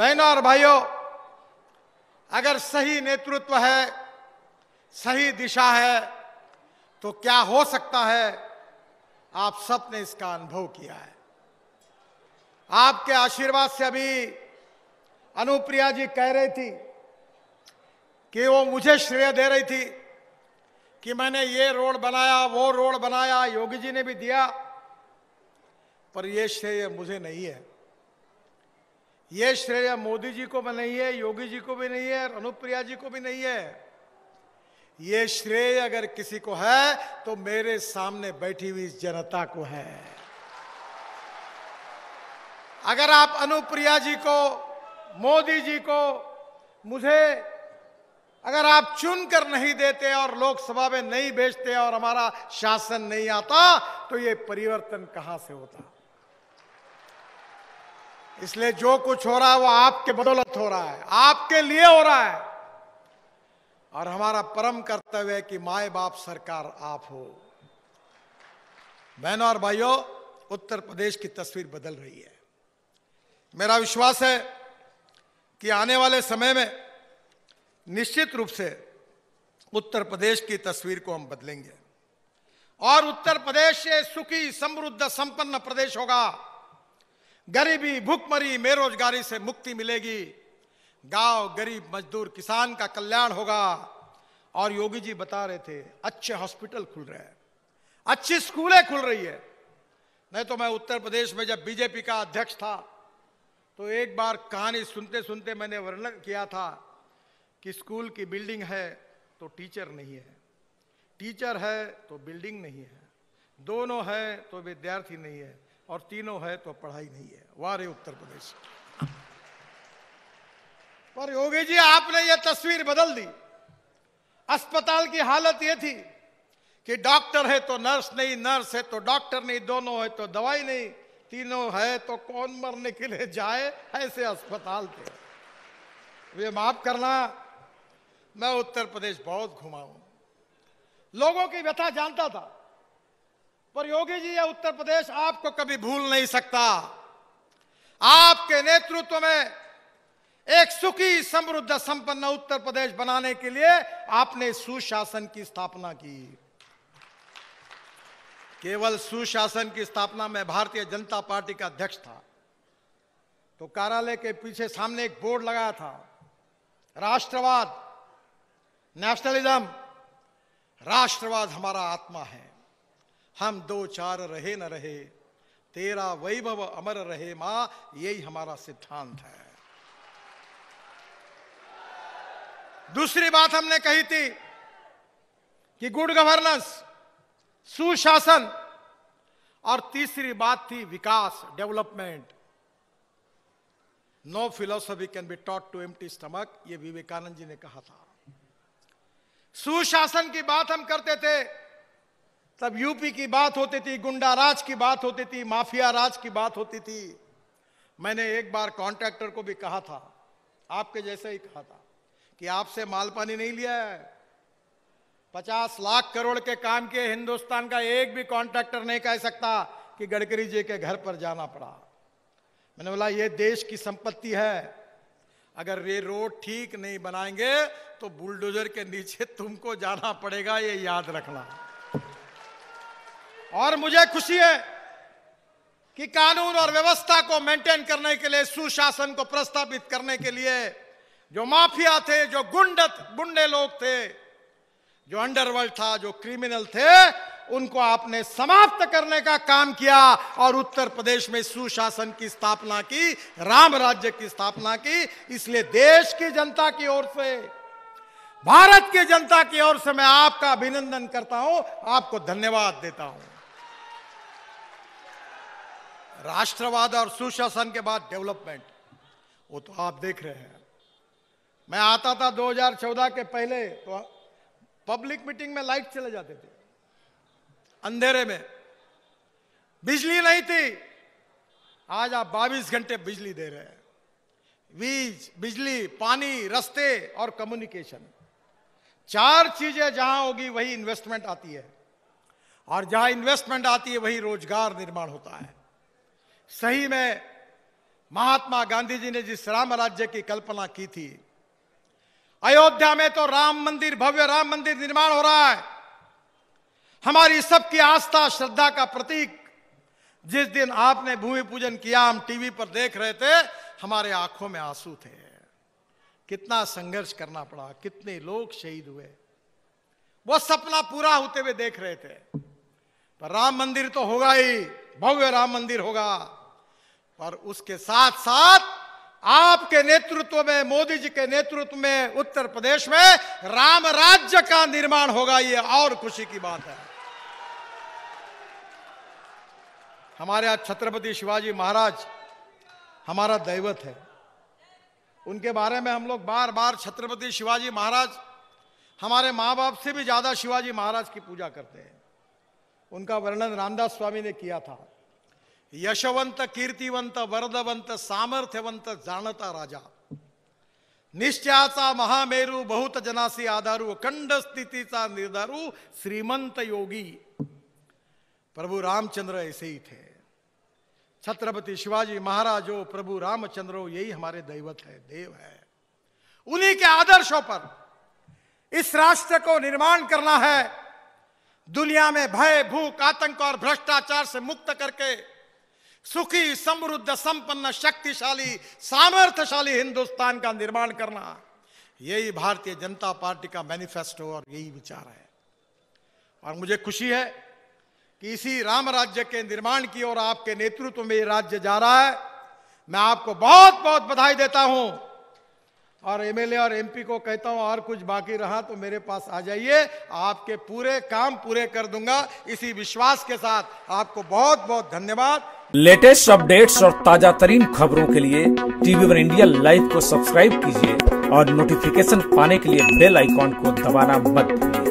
बहनों और भाइयों अगर सही नेतृत्व है सही दिशा है तो क्या हो सकता है आप सबने इसका अनुभव किया है आपके आशीर्वाद से अभी अनुप्रिया जी कह रही थी कि वो मुझे श्रेय दे रही थी कि मैंने ये रोड बनाया वो रोड बनाया योगी जी ने भी दिया पर ये श्रेय मुझे नहीं है ये श्रेय मोदी जी को भी नहीं है योगी जी को भी नहीं है और अनुप्रिया जी को भी नहीं है ये श्रेय अगर किसी को है तो मेरे सामने बैठी हुई जनता को है अगर आप अनुप्रिया जी को मोदी जी को मुझे अगर आप चुन कर नहीं देते और लोकसभा में नहीं भेजते और हमारा शासन नहीं आता तो ये परिवर्तन कहां से होता इसलिए जो कुछ हो रहा है वो आपके बदौलत हो रहा है आपके लिए हो रहा है और हमारा परम कर्तव्य है कि माए बाप सरकार आप हो बहनों और भाइयों उत्तर प्रदेश की तस्वीर बदल रही है मेरा विश्वास है कि आने वाले समय में निश्चित रूप से उत्तर प्रदेश की तस्वीर को हम बदलेंगे और उत्तर प्रदेश से सुखी समृद्ध संपन्न प्रदेश होगा गरीबी भुखमरी बेरोजगारी से मुक्ति मिलेगी गांव गरीब मजदूर किसान का कल्याण होगा और योगी जी बता रहे थे अच्छे हॉस्पिटल खुल रहे हैं अच्छी स्कूलें खुल रही है नहीं तो मैं उत्तर प्रदेश में जब बीजेपी का अध्यक्ष था तो एक बार कहानी सुनते सुनते मैंने वर्णन किया था कि स्कूल की बिल्डिंग है तो टीचर नहीं है टीचर है तो बिल्डिंग नहीं है दोनों है तो विद्यार्थी नहीं है और तीनों है तो पढ़ाई नहीं है वारे उत्तर प्रदेश पर योगी जी आपने यह तस्वीर बदल दी अस्पताल की हालत यह थी कि डॉक्टर है तो नर्स नहीं नर्स है तो डॉक्टर नहीं दोनों है तो दवाई नहीं तीनों है तो कौन मरने के लिए जाए ऐसे अस्पताल थे वे माफ करना मैं उत्तर प्रदेश बहुत घुमा हूं लोगों की व्यथा जानता था पर योगी जी यह उत्तर प्रदेश आपको कभी भूल नहीं सकता आपके नेतृत्व में एक सुखी समृद्ध संपन्न उत्तर प्रदेश बनाने के लिए आपने सुशासन की स्थापना की केवल सुशासन की स्थापना में भारतीय जनता पार्टी का अध्यक्ष था तो कार्यालय के पीछे सामने एक बोर्ड लगाया था राष्ट्रवाद नेशनलिज्म राष्ट्रवाद हमारा आत्मा है हम दो चार रहे न रहे तेरा वैभव अमर रहे मां यही हमारा सिद्धांत है दूसरी बात हमने कही थी कि गुड गवर्नेंस सुशासन और तीसरी बात थी विकास development no philosophy can be taught to empty stomach ये विवेकानंद जी ने कहा था सुशासन की बात हम करते थे तब यूपी की बात होती थी गुंडा राज की बात होती थी माफिया राज की बात होती थी मैंने एक बार कॉन्ट्रैक्टर को भी कहा था आपके जैसे ही कहा था कि आपसे माल पानी नहीं लिया है पचास लाख करोड़ के काम के हिंदुस्तान का एक भी कॉन्ट्रैक्टर नहीं कह सकता कि गडकरी जी के घर पर जाना पड़ा मैंने बोला ये देश की संपत्ति है अगर ये रोड ठीक नहीं बनाएंगे तो बुलडोजर के नीचे तुमको जाना पड़ेगा ये याद रखना और मुझे खुशी है कि कानून और व्यवस्था को मेंटेन करने के लिए सुशासन को प्रस्थापित करने के लिए जो माफिया थे जो गुंड गुंडे लोग थे जो अंडरवर्ल्ड था जो क्रिमिनल थे उनको आपने समाप्त करने का काम किया और उत्तर प्रदेश में सुशासन की स्थापना की राम राज्य की स्थापना की इसलिए देश की जनता की ओर से भारत की जनता की ओर से मैं आपका अभिनंदन करता हूं आपको धन्यवाद देता हूं राष्ट्रवाद और सुशासन के बाद डेवलपमेंट वो तो आप देख रहे हैं मैं आता था 2014 के पहले तो पब्लिक मीटिंग में लाइट चले जाते थे अंधेरे में बिजली नहीं थी आज आप 22 घंटे बिजली दे रहे हैं बीज बिजली पानी रस्ते और कम्युनिकेशन चार चीजें जहां होगी वही इन्वेस्टमेंट आती है और जहां इन्वेस्टमेंट आती है वही रोजगार निर्माण होता है सही में महात्मा गांधी जी ने जिस राम राज्य की कल्पना की थी अयोध्या में तो राम मंदिर भव्य राम मंदिर निर्माण हो रहा है हमारी सबकी आस्था श्रद्धा का प्रतीक जिस दिन आपने भूमि पूजन किया हम टीवी पर देख रहे थे हमारे आंखों में आंसू थे कितना संघर्ष करना पड़ा कितने लोग शहीद हुए वो सपना पूरा होते हुए देख रहे थे पर राम मंदिर तो होगा ही भव्य राम मंदिर होगा और उसके साथ साथ आपके नेतृत्व में मोदी जी के नेतृत्व में उत्तर प्रदेश में राम राज्य का निर्माण होगा ये और खुशी की बात है हमारे आज छत्रपति शिवाजी महाराज हमारा दैवत है उनके बारे में हम लोग बार बार छत्रपति शिवाजी महाराज हमारे माँ बाप से भी ज़्यादा शिवाजी महाराज की पूजा करते हैं उनका वर्णन रामदास स्वामी ने किया था यशवंत कीर्तिवंत वरदवंत सामर्थ्यवंत जाणता राजा निश्चयाचा महामेरू बहुत जनासी आधारू अखंड स्थितीचा निर्धारू श्रीमंत योगी प्रभु रामचंद्र ऐसे ही थे छत्रपति शिवाजी महाराज हो प्रभु रामचंद्र हो यही हमारे दैवत है देव है उन्हीं के आदर्शों पर इस राष्ट्र को निर्माण करना है दुनिया में भय भूख आतंक और भ्रष्टाचार से मुक्त करके सुखी समृद्ध संपन्न शक्तिशाली सामर्थ्यशाली हिंदुस्तान का निर्माण करना यही भारतीय जनता पार्टी का मैनिफेस्टो और यही विचार है और मुझे खुशी है कि इसी राम राज्य के निर्माण की ओर आपके नेतृत्व में ये राज्य जा रहा है मैं आपको बहुत बहुत बधाई देता हूं और एमएलए और एमपी को कहता हूं और कुछ बाकी रहा तो मेरे पास आ जाइए आपके पूरे काम पूरे कर दूंगा इसी विश्वास के साथ आपको बहुत बहुत धन्यवाद लेटेस्ट अपडेट्स और ताजा तरीन खबरों के लिए टीवी वन इंडिया लाइव को सब्सक्राइब कीजिए और नोटिफिकेशन पाने के लिए बेल आइकॉन को दबाना मत भूलिए